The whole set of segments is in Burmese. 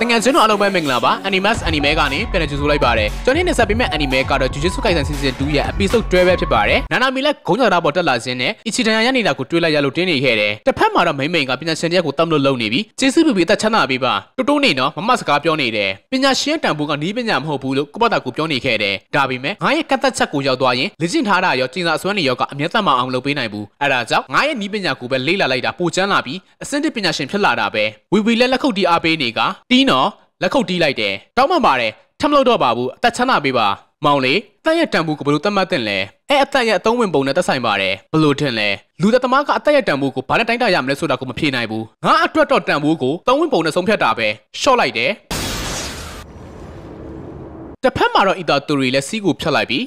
တငယ်ချင်းတို့အားလုံးပဲမင်္ဂလာပါ Animax Anime ကနေပြန်လည်ကြိုဆိုလိုက်ပါတယ်ကျွန်တော်နေဆက်ပေးမယ့် Anime ကတော့ Jujutsu Kaisen Season 2ရဲ့ Episode 12ပဲဖြစ်ပါတယ်နာနာမီလက်ဂုံးကြော်တာပေါ်တက်လာခြင်းနဲ့ Ichidan ရနေတာကိုတွေ့လိုက်ရလို့တင်းနေခဲ့တယ်တစ်ဖက်မှာတော့မိမ့်မိန်ကပညာရှင်တရက်ကိုတတ်လို့လုံနေပြီကျေးဇူးပြုပြီးအသက်ချမ်းသာပေးပါတိုးတိုးနေတော့မမစကားပြောနေတယ်ပညာရှင်တန်ဖိုးကနီးပညာမဟုတ်ဘူးလို့ကိုပတ်တာကိုပြောနေခဲ့တယ်ဒါပေမဲ့ငါရဲ့ကတ်သက်ချက်ကိုရောက်သွားရင်လေ့ကျင့်ထားတာရောကျင့်စာအစွမ်းတွေရောကအမျက်သက်မအောင်လုပ်ပေးနိုင်ဘူးအဲဒါကြောင့်ငါရဲ့နီးပညာကိုပဲလေ့လာလိုက်တာပိုချမ်းလာပြီးအဆင့်တစ်ပညာရှင်ဖြစ်လာတာပဲဝီဝီလက်လက်ခုပ်တီးအားပေးနေကတီးကြီးနော်လက်ခုပ်တီးလိုက်တယ်တောင်းပန်ပါတယ်ထမလို့တော့ပါဘူးအသက်ချမ်းသာပေးပါမောင်လေးတန်ရဲ့တန်ဘူးကိုဘယ်လိုသတ်မှတ်သင့်လဲအဲ့အသက်ရဲ့အသုံးဝင်ပုံနဲ့သက်ဆိုင်ပါတယ်ဘယ်လိုထင်လဲလူသက်သမားကအသက်ရဲ့တန်ဘူးကိုဘာနဲ့တိုင်းတာရမလဲဆိုတာကိုမဖြေနိုင်ဘူးငါအတွက်တော့တန်ဘူးကိုသုံးဝင်ပုံနဲ့ဆုံးဖြတ်တာပဲရှော့လိုက်တယ်တစ်ဖက်မှာတော့အီတာတူရီလည်းစီးကိုဖြတ်လိုက်ပြီ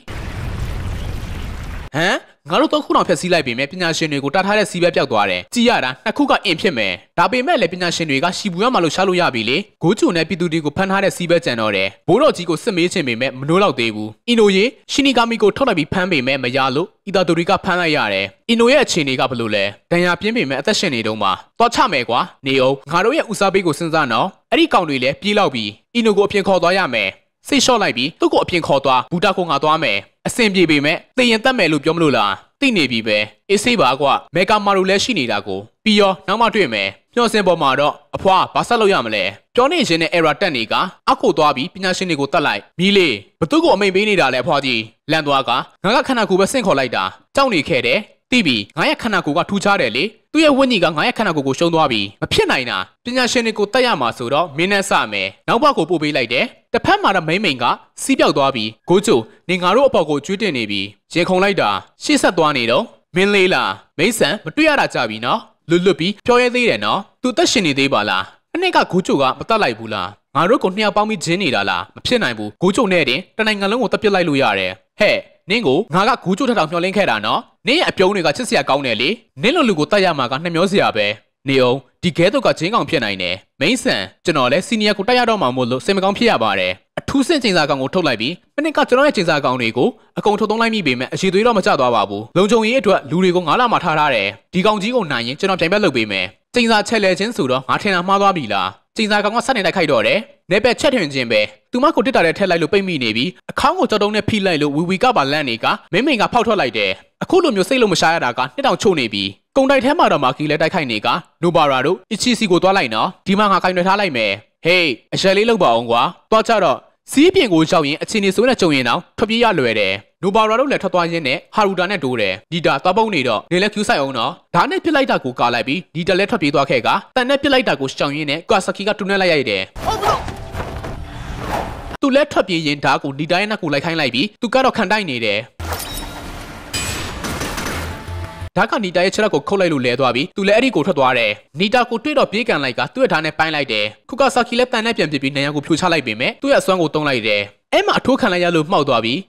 ဟမ်ငါတို့သုံးခုတောင်ဖျက်ဆီးလိုက်ပေမဲ့ပညာရှင်တွေကိုတတ်ထားတဲ့စီးပဲပြောက်သွားတယ်ကြည်ရတာနှစ်ခုကအင်ဖြစ်မယ်ဒါပေမဲ့လည်းပညာရှင်တွေကရှီပူရမှာလို့ရှားလို့ရပြီလေဂိုးချုံနဲ့ပြည်သူတွေကိုဖမ်းထားတဲ့စီးပဲကြံတော့တယ်ဘိုးတော်ကြီးကိုစစ်မေးချင်ပေမဲ့မနှိုးတော့သေးဘူးအီနိုရေရှင်နီဂါမီကိုထုတ်လိုက်ပြီးဖမ်းပေမဲ့မရလို့အီတာတိုရီကဖမ်းလိုက်ရတယ်အီနိုရဲ့အခြေအနေကဘယ်လိုလဲဒဏ်ရာပြင်းပေမဲ့အသက်ရှင်နေတုန်းမှာတော့ချမယ်ကွာနေအောင်ငါတို့ရဲ့ဦးစားပေးကိုစဉ်းစားနော်အဲ့ဒီကောင်တွေလည်းပြေးလောက်ပြီးအီနိုကိုအပြင်ခေါ်သွားရမယ်စိတ်လျှော့လိုက်ပြီးသူ့ကိုအပြင်ခေါ်သွားဘူတာကိုငါသွားမယ်အဆင်ပြေပေမဲ့သိရင်တတ်မယ်လို့ပြောမလို့လားသိနေပြီပဲအေးဆေးပါကွမေကာမာတို့လည်းရှိနေတာကိုပြီးရောနောက်မှတွေ့မယ်မျောစင်ပေါ်မှာတော့အဖွာဘာဆက်လုပ်ရမလဲပြောနေခြင်းနဲ့ error တက်နေကအခုသွားပြီးပညာရှင်တွေကိုတတ်လိုက်မီးလေးဘသူ့ကိုအမိန်ပေးနေတာလဲအဖွာကြီးလန်သွားကငါကခန္ဓာကိုယ်ပဲဆင့်ခေါ်လိုက်တာကြောက်နေခဲ့တယ်သိပြီငါရဲ့ခန္ဓာကိုယ်ကထူးခြားတယ်လေသူ့ရဲ့ဝိညာဉ်ကငါရဲ့ခန္ဓာကိုယ်ကိုရှုံးသွားပြီမဖြစ်နိုင်တာပညာရှင်တွေကိုတတ်ရမှာဆိုတော့မင်းနဲ့စမယ်နောက်ဘက်ကိုပို့ပေးလိုက်တယ်တစ်ဖက်မှာတော့မိမ့်မိန်ကစီးပြောက်သွားပြီကိုကျိုနေငါတို့အပေါ်ကိုကျွေးတင်နေပြီရေခုန်လိုက်တာရှေ့ဆက်သွားနေတော့မင်းလေးလားမိဆန်မတွေ့ရတာကြပြီနော်လွတ်လွတ်ပြီးပြောရဲသေးတယ်နော်သူတက်ရှင်နေသေးပါလားအနှစ်ကကိုကျိုကမတတ်လိုက်ဘူးလားငါတို့ကိုနှစ်ယောက်ပေါင်းပြီးဂျင်းနေတာလားမဖြစ်နိုင်ဘူးကိုကျိုနဲ့တင်တနိုင်ငံလုံးကိုတပ်ပစ်လိုက်လို့ရတယ်ဟဲ့နင်းကိုငါကဂူးကျိုးထထောင်မျောလင်းခဲ့တာနော်နင်းရဲ့အပြုံးတွေကချစ်စရာကောင်းတယ်လေနင်းလိုလူကိုတတ်ရမှာကနှမျောစရာပဲနေအောင်ဒီကဲတော့ကချင်းကောင်ဖြစ်နိုင်တယ်မိန်းဆန်ကျွန်တော်လည်းစီနီယာကိုတိုက်ရတော့မှာမို့လို့စိတ်မကောင်းဖြစ်ရပါတယ်အထူးဆင့်ချိန်စာကောင်ကိုထုတ်လိုက်ပြီးမနစ်ကကျွန်တော်ရဲ့ချိန်စာကောင်တွေကိုအကုန်ထုတ်သုံးလိုက်မိပေမဲ့အရှိသွေးတော့မကျသွားပါဘူးလုံခြုံရေးအတွက်လူတွေကိုငါးလာမှထားထားတယ်ဒီကောင်ကြီးကိုနိုင်ရင်ကျွန်တော်ပြန်ပြတ်လုပ်ပေးမယ်ချိန်စာချက်လဲခြင်းဆိုတော့ငါထင်တာမှားသွားပြီလားစိန်စာကောင်ကဆက်နေတိုက်ခိုက်တော့တယ်။နေပက်ချက်ထွင်ခြင်းပဲ။သူမကိုတစ်တာတဲ့ထက်လိုက်လို့ပိတ်မိနေပြီးအခေါင်းကိုကြောက်တုံးနဲ့ဖိလိုက်လို့ဝီဝီကပါလန့်နေကမိမိန်ကဖောက်ထွက်လိုက်တယ်။အခုလိုမျိုးစိတ်လုံးမရှာရတာကနှစ်တောင်ချို့နေပြီးကုံတိုက်ထဲမှာတော့မာကီလည်းတိုက်ခိုက်နေကနိုဘာရာတို့အချီစီကိုသွားလိုက်နော်။ဒီမှာငါကင်တွေထားလိုက်မယ်။ဟေးအရှယ်လေးလောက်ပါအောင်ကွာ။သွားကြတော့စီးပြင်ကိုရောက်ရင်အချင်းနေဆိုးနဲ့ကြုံရင်တော့ထွက်ပြေးရလွယ်တယ်။နိုဘာရာတို့လည်းထွက်သွားရင်းနဲ့ဟာရူတာနဲ့တိုးတယ်ဒီတာသွားပုံနေတော့နေလည်းကျူးဆိုင်အောင်တော့ဓာတ်နဲ့ပြစ်လိုက်တာကိုကာလိုက်ပြီးဒီတာလည်းထွက်ပြေးသွားခဲ့ကတန်နဲ့ပြစ်လိုက်တာကိုရှောင်ရင်းနဲ့ကာဆာကီကတူနဲ့လိုက်ရိုက်တယ်သူလည်းထွက်ပြေးရင်ဓာတ်ကိုဒီတာရဲ့နှက်ကိုလိုက်ခိုင်းလိုက်ပြီးသူကတော့ခံတိုက်နေတယ်ဓာတ်ကနီတာရဲ့ခြေထောက်ကိုခုတ်လိုက်လို့လဲသွားပြီးသူလည်းအဲ့ဒီကိုထွက်သွားတယ်။နီတာကိုတွေ့တော့ပြေးကန်လိုက်ကသူ့ရဲ့ဓာတ်နဲ့ပိုင်းလိုက်တယ်။ခုကဆာကီလည်းတန်နဲ့ပြန်ပြစ်ပြီးနံရံကိုဖြိုချလိုက်ပေမဲ့သူ့ရဲ့အစွမ်းကိုတုံးလိုက်တယ်။အဲ့မှာအထိုးခံလိုက်ရလို့မှောက်သွားပြီး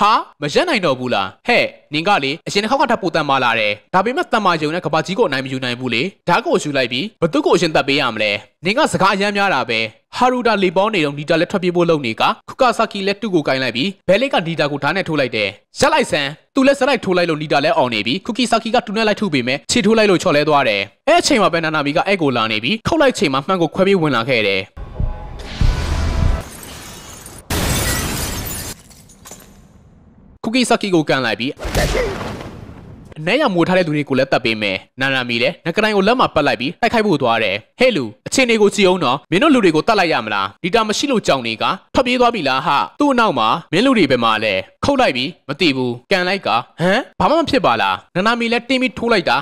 ဟာမရက်နိုင်တော့ဘူးလားဟဲ့နင်ကလေအရင်တစ်ခေါက်ကထပ်ပိုတန်မာလာတယ်ဒါပေမဲ့တန်မာယုံနဲ့ကဘာကြီးကိုအနိုင်မယူနိုင်ဘူးလေဓာတ်ကိုယူလိုက်ပြီးဘသူ့ကိုအရင်တက်ပေးရမလဲနင်ကစကားအယမ်းများတာပဲဟာရူတာလေပေါင်းနေတော့နီတာလက်ထွက်ပြေးဖို့လုပ်နေကခုကာဆာကီလက်တူကိုကင်လိုက်ပြီးဘဲလက်ကနီတာကိုဓာတ်နဲ့ထိုးလိုက်တယ်ရက်လိုက်ဆန်သူလက်စလိုက်ထိုးလိုက်လို့နီတာလက်အောင်နေပြီးခုကီဆာကီကတူနဲ့လိုက်ထုပေမဲ့ခြေထိုးလိုက်လို့ချော်လဲသွားတယ်အဲအချိန်မှာပဲနာနာမီကအဲ့ကိုလာနေပြီးထုတ်လိုက်ချိန်မှာမှန်ကိုခွဲပြေးဝင်လာခဲ့တယ်ကုကိဆက်ကီကိုကန်လိုက်ပြီးအနက်ရမိုးထားတဲ့လူတွေကိုလည်းတတ်ပေးမယ်နာနာမီလည်းငကတိုင်းကိုလက်မှာပတ်လိုက်ပြီးတိုက်ခိုက်ဖို့သွားတယ်ဟဲ့လူအခြေအနေကိုကြည့်အောင်တော့မင်းတို့လူတွေကိုတတ်လိုက်ရမလားဒီတာမရှိလို့ကြောင်နေကထွက်ပြေးသွားပြီလားဟာသူ့နောက်မှာမင်းလူတွေပဲမှာလဲခုတ်လိုက်ပြီးမတိဘူးကန်လိုက်ကဟမ်ဘာမှမဖြစ်ပါလားနာနာမီလည်းတင်းပြီးထိုးလိုက်တာ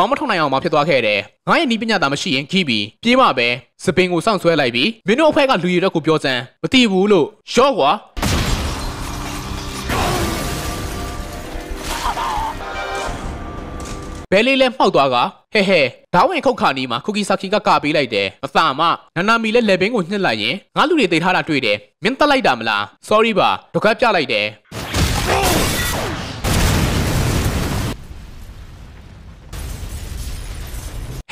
ခေါင်းမထုံနိုင်အောင်မှဖြစ်သွားခဲ့တယ်။ငါရဲ့နီးပညာသာမရှိရင်ခီးပြီးပြေးမှပဲစပင်ကိုစောင့်ဆွဲလိုက်ပြီးမင်းတို့အဖက်ကလူရည်တော့ကိုပြောစမ်းမသိဘူးလို့ရော့ကွာဘဲလေးလဲမှောက်သွားကဟဲဟဲဒါဝင်ခုတ်ခါနီးမှာကူကီဆာခီကကပေးလိုက်တယ်မသာမနာနာမီလဲလက်ဘင်းကိုညှစ်လိုက်ရင်ငါလူတွေတိတ်ထားတာတွေ့တယ်မင်းတက်လိုက်တာမလား sorry ပါဒုက္ခပြလိုက်တယ်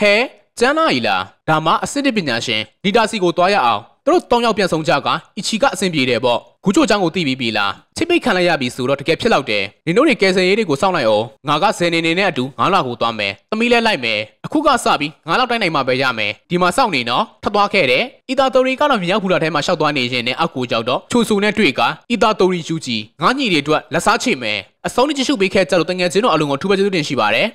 ဟဲကျန်းလာရီလားဒါမှအစစ်တပညာရှင်နီတာစီကိုသွားရအောင်သူတို့တောင်းရောက်ပြန်ဆုံးကြကအီချီကအဆင်ပြေတယ်ပေါ့ဂူချိုချောင်းကိုတိပြီးပြီလားချိပိတ်ခံလိုက်ရပြီဆိုတော့တကယ်ဖြစ်လောက်တယ်နင်တို့တွေကယ်ဆယ်ရေးတွေကိုစောင့်လိုက်အောင်ငါကဇယ်နေနေနဲ့အတူငါးလောက်ကိုသွားမယ်သမီးလဲလိုက်မယ်အခုကစပြီးငါးလောက်တိုင်းနိုင်မှပဲရမယ်ဒီမှာစောင့်နေနော်ထပ်သွားခဲ့တယ်အီတာတိုရီကတော့မြေရောက်ဘူးလာထဲမှာရှောက်သွားနေရင်နဲ့အကူကြောက်တော့ချိုဆူနဲ့တွေ့ကအီတာတိုရီယူကြီးငါးညီတွေအတွက်လက်စားချိမယ်အစုံးကြီးချိုးပေးခဲ့ကြလို့တငယ်ချင်းတို့အလုံးကိုထူးပဲကျေးဇူးတင်ရှိပါတယ်